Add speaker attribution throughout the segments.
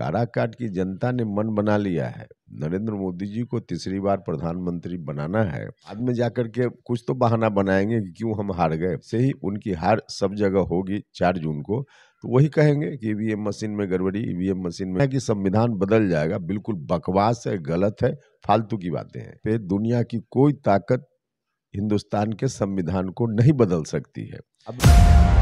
Speaker 1: काराकाट की जनता ने मन बना लिया है नरेंद्र मोदी जी को तीसरी बार प्रधानमंत्री बनाना है बाद में जाकर के कुछ तो बहाना बनाएंगे कि क्यों हम हार गए से ही उनकी हार सब जगह होगी चार जून को तो वही कहेंगे कि ईवीएम मशीन में गड़बड़ी ईवीएम मशीन में कि संविधान बदल जाएगा बिल्कुल बकवास है गलत है फालतू की बातें हैं फिर दुनिया की कोई ताकत हिंदुस्तान के संविधान को नहीं बदल सकती है अब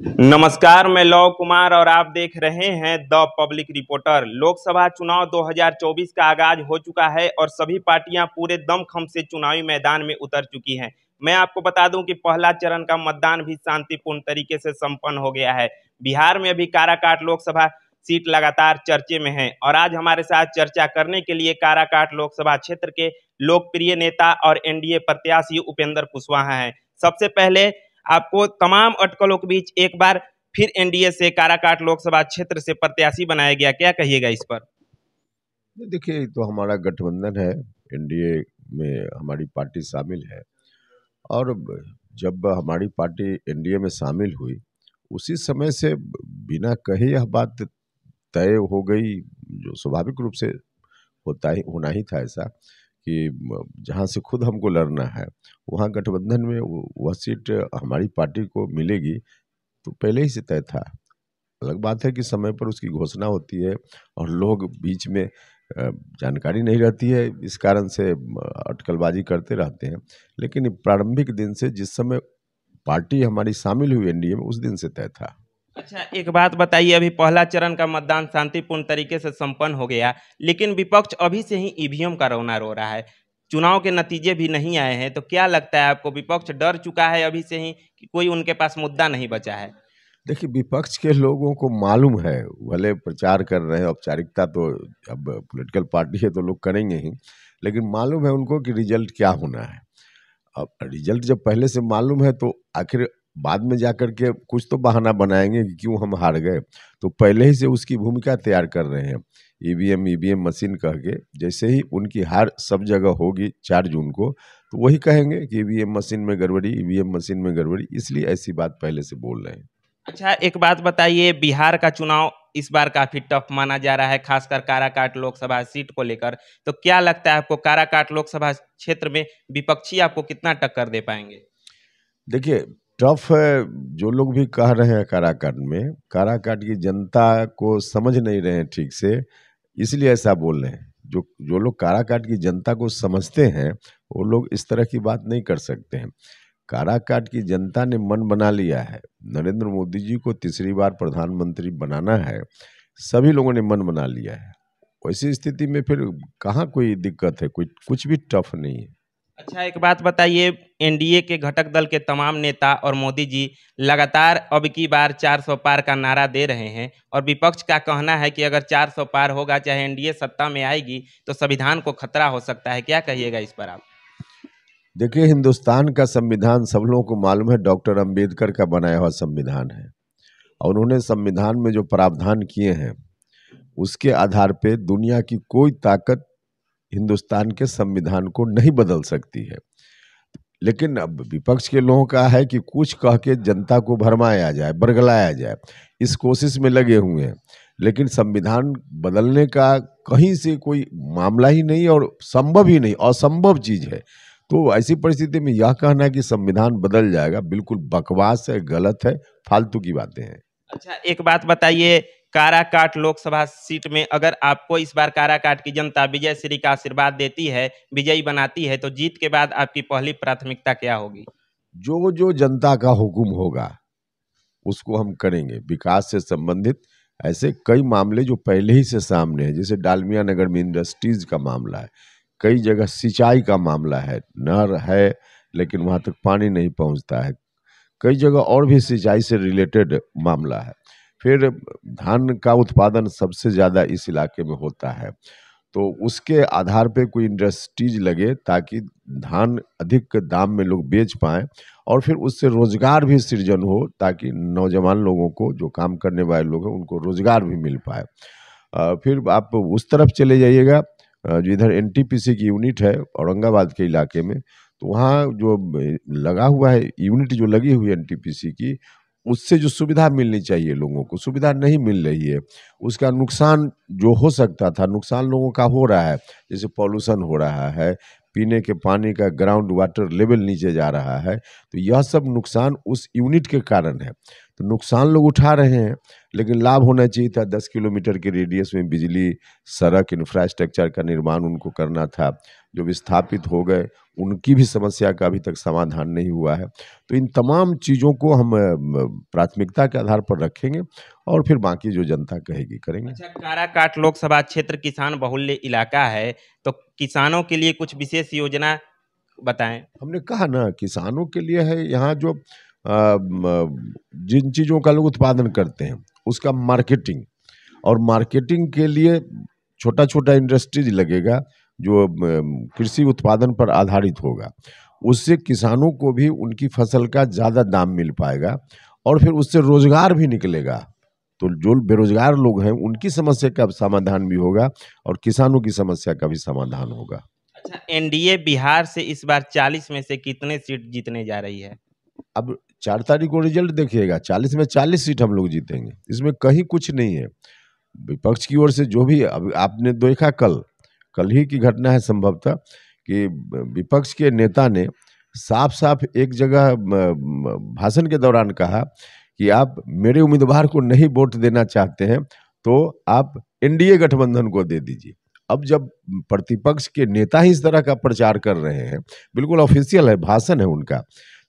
Speaker 2: नमस्कार मैं लव कुमार और आप देख रहे हैं द पब्लिक रिपोर्टर लोकसभा चुनाव 2024 का आगाज हो चुका है और सभी पार्टियां पूरे दमखम से चुनावी मैदान में उतर चुकी हैं मैं आपको बता दूं कि पहला चरण का मतदान भी शांतिपूर्ण तरीके से संपन्न हो गया है बिहार में अभी काराकाट लोकसभा सीट लगातार चर्चे में है और आज हमारे साथ चर्चा करने के लिए काराकाट लोकसभा क्षेत्र के लोकप्रिय नेता और एनडीए प्रत्याशी उपेंद्र कुशवाहा हैं सबसे पहले आपको तमाम अटकलों के बीच एक बार फिर एनडीए से काराकाट लोकसभा क्षेत्र से प्रत्याशी बनाया गया क्या कहिएगा इस पर
Speaker 1: देखिए तो हमारा गठबंधन है एनडीए में हमारी पार्टी शामिल है और जब हमारी पार्टी एनडीए में शामिल हुई उसी समय से बिना कहे यह बात तय हो गई जो स्वाभाविक रूप से होता ही होना ही था ऐसा कि जहाँ से खुद हमको लड़ना है वहाँ गठबंधन में वह सीट हमारी पार्टी को मिलेगी तो पहले ही से तय था अलग बात है कि समय पर उसकी घोषणा होती है और लोग बीच में जानकारी नहीं रहती है इस कारण से अटकलबाजी करते रहते हैं लेकिन प्रारंभिक दिन से जिस समय पार्टी हमारी शामिल हुई एनडीए में उस दिन से तय था
Speaker 2: अच्छा एक बात बताइए अभी पहला चरण का मतदान शांतिपूर्ण तरीके से संपन्न हो गया लेकिन विपक्ष अभी से ही ईवीएम का रोना रो रहा है चुनाव के नतीजे भी नहीं आए हैं तो क्या लगता है आपको विपक्ष डर चुका है अभी से ही कि कोई उनके पास मुद्दा नहीं बचा है
Speaker 1: देखिए विपक्ष के लोगों को मालूम है भले प्रचार कर रहे हैं औपचारिकता तो अब पोलिटिकल पार्टी है तो लोग करेंगे ही लेकिन मालूम है उनको कि रिजल्ट क्या होना है अब रिजल्ट जब पहले से मालूम है तो आखिर बाद में जाकर के कुछ तो बहाना बनाएंगे कि क्यों हम हार गए तो पहले ही से उसकी भूमिका तैयार कर रहे हैं ईवीएम ईवीएम मशीन कह के जैसे ही उनकी हार सब जगह होगी चार जून को तो वही कहेंगे कि ईवीएम e मशीन में गड़बड़ी ईवीएम e मशीन में गड़बड़ी इसलिए ऐसी बात पहले से बोल रहे हैं
Speaker 2: अच्छा एक बात बताइए बिहार का चुनाव इस बार काफी टफ माना जा रहा है खासकर काराकाट लोकसभा सीट को लेकर तो क्या लगता है आपको काराकाट लोकसभा क्षेत्र में विपक्षी आपको कितना टक्कर दे पाएंगे
Speaker 1: देखिए टफ है जो लोग भी कह रहे हैं काराकाट में काराकाट की जनता को समझ नहीं रहे हैं ठीक से इसलिए ऐसा बोल रहे हैं जो जो लोग काराकाट की जनता को समझते हैं वो लोग इस तरह की बात नहीं कर सकते हैं काराकाट की जनता ने मन बना लिया है नरेंद्र मोदी जी को तीसरी बार प्रधानमंत्री बनाना है सभी लोगों ने मन बना लिया है ऐसी स्थिति में फिर कहाँ कोई दिक्कत है कोई कुछ भी टफ नहीं है
Speaker 2: अच्छा एक बात बताइए एनडीए के घटक दल के तमाम नेता और मोदी जी लगातार अब की बार 400 पार का नारा दे रहे हैं और विपक्ष का कहना है कि अगर 400 पार होगा चाहे एनडीए सत्ता में आएगी तो संविधान को खतरा हो सकता है क्या कहिएगा इस पर आप
Speaker 1: देखिए हिंदुस्तान का संविधान सब लोगों को मालूम है डॉक्टर अम्बेडकर का बनाया हुआ संविधान है और उन्होंने संविधान में जो प्रावधान किए हैं उसके आधार पर दुनिया की कोई ताकत हिंदुस्तान के संविधान को नहीं बदल सकती है लेकिन अब विपक्ष के लोगों का है कि कुछ कह के जनता को भरमाया जाए बरगलाया जाए इस कोशिश में लगे हुए हैं लेकिन संविधान बदलने का कहीं से कोई मामला ही नहीं और संभव ही नहीं असंभव चीज़ है तो ऐसी परिस्थिति में यह कहना है कि संविधान बदल जाएगा बिल्कुल बकवास है गलत है फालतू की बातें हैं
Speaker 2: अच्छा एक बात बताइए काराकाट लोकसभा सीट में अगर आपको इस बार काराकाट की जनता विजय श्री का आशीर्वाद देती है विजयी बनाती है तो जीत के बाद आपकी पहली प्राथमिकता क्या होगी
Speaker 1: जो जो जनता का हुक्म होगा उसको हम करेंगे विकास से संबंधित ऐसे कई मामले जो पहले ही से सामने हैं जैसे डालमिया नगर में इंडस्ट्रीज का मामला है कई जगह सिंचाई का मामला है नहर है लेकिन वहाँ तक पानी नहीं पहुँचता है कई जगह और भी सिंचाई से रिलेटेड मामला है फिर धान का उत्पादन सबसे ज़्यादा इस इलाके में होता है तो उसके आधार पे कोई इंडस्ट्रीज लगे ताकि धान अधिक दाम में लोग बेच पाएँ और फिर उससे रोज़गार भी सृजन हो ताकि नौजवान लोगों को जो काम करने वाले लोग हैं उनको रोज़गार भी मिल पाए फिर आप उस तरफ चले जाइएगा जो इधर एन की यूनिट है औरंगाबाद के इलाके में तो वहाँ जो लगा हुआ है यूनिट जो लगी हुई है एन की उससे जो सुविधा मिलनी चाहिए लोगों को सुविधा नहीं मिल रही है उसका नुकसान जो हो सकता था नुकसान लोगों का हो रहा है जैसे पॉल्यूशन हो रहा है पीने के पानी का ग्राउंड वाटर लेवल नीचे जा रहा है तो यह सब नुकसान उस यूनिट के कारण है तो नुकसान लोग उठा रहे हैं लेकिन लाभ होना चाहिए था दस किलोमीटर के रेडियस में बिजली सड़क इंफ्रास्ट्रक्चर का निर्माण उनको करना था जो विस्थापित हो गए उनकी भी समस्या का अभी तक समाधान नहीं हुआ है तो इन तमाम चीज़ों को हम प्राथमिकता के आधार पर रखेंगे और फिर बाकी जो जनता कहेगी
Speaker 2: करेंगे अच्छा काराकाट लोकसभा क्षेत्र किसान बहुल्य इलाका है तो किसानों के लिए कुछ विशेष योजना बताएं
Speaker 1: हमने कहा ना किसानों के लिए है यहाँ जो जिन चीज़ों का लोग उत्पादन करते हैं उसका मार्केटिंग और मार्केटिंग के लिए छोटा छोटा इंडस्ट्रीज लगेगा जो कृषि उत्पादन पर आधारित होगा उससे किसानों को भी उनकी फसल का ज़्यादा दाम मिल पाएगा और फिर उससे रोजगार भी निकलेगा तो जो बेरोजगार लोग हैं उनकी समस्या का समाधान भी होगा और किसानों की समस्या का भी समाधान होगा
Speaker 2: अच्छा एनडीए बिहार से इस बार चालीस में से कितने सीट जीतने जा रही है अब
Speaker 1: चार तारीख को रिजल्ट देखिएगा चालीस में चालीस सीट हम लोग जीतेंगे इसमें कहीं कुछ नहीं है विपक्ष की ओर से जो भी अब आपने देखा कल कल ही की घटना है संभवतः कि विपक्ष के नेता ने साफ साफ एक जगह भाषण के दौरान कहा कि आप मेरे उम्मीदवार को नहीं वोट देना चाहते हैं तो आप एनडीए गठबंधन को दे दीजिए अब जब प्रतिपक्ष के नेता ही इस तरह का प्रचार कर रहे हैं बिल्कुल ऑफिशियल है भाषण है उनका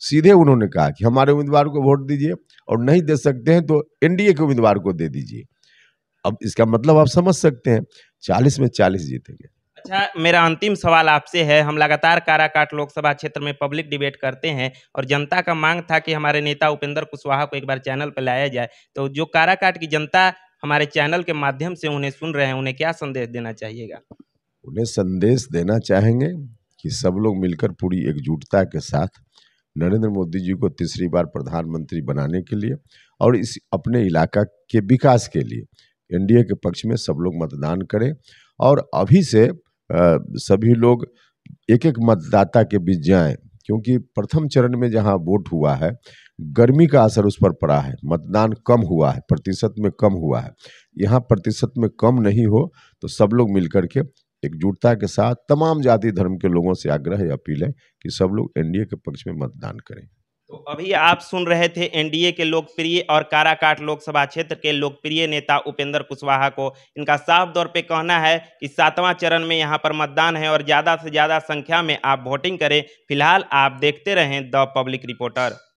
Speaker 1: सीधे उन्होंने कहा कि हमारे उम्मीदवार को वोट दीजिए और नहीं दे सकते हैं तो एनडीए के उम्मीदवार को दे दीजिए अब इसका मतलब आप समझ सकते हैं चालीस में चालीस जीतेंगे
Speaker 2: अच्छा मेरा अंतिम सवाल आपसे है हम लगातार काराकाट लोकसभा क्षेत्र में पब्लिक डिबेट करते हैं और जनता का मांग था कि हमारे नेता उपेंद्र कुशवाहा को एक बार चैनल पर लाया जाए तो जो काराकाट की जनता हमारे चैनल के माध्यम से उन्हें सुन रहे हैं उन्हें क्या संदेश देना चाहिएगा
Speaker 1: उन्हें संदेश देना चाहेंगे कि सब लोग मिलकर पूरी एकजुटता के साथ नरेंद्र मोदी जी को तीसरी बार प्रधानमंत्री बनाने के लिए और इस अपने इलाका के विकास के लिए एनडीए के पक्ष में सब लोग मतदान करें और अभी से सभी लोग एक एक मतदाता के बीच जाएं क्योंकि प्रथम चरण में जहां वोट हुआ है गर्मी का असर उस पर पड़ा है मतदान कम हुआ है प्रतिशत में कम हुआ है यहाँ प्रतिशत में कम नहीं हो तो सब लोग मिलकर के एकजुटता के साथ तमाम जाति धर्म के लोगों से आग्रह अपील है कि सब लोग एनडीए के पक्ष में मतदान करें
Speaker 2: तो अभी आप सुन रहे थे एनडीए के लोकप्रिय और काराकाट लोकसभा क्षेत्र के लोकप्रिय नेता उपेंद्र कुशवाहा को इनका साफ तौर पे कहना है कि सातवां चरण में यहाँ पर मतदान है और ज़्यादा से ज़्यादा संख्या में आप वोटिंग करें फिलहाल आप देखते रहें द पब्लिक रिपोर्टर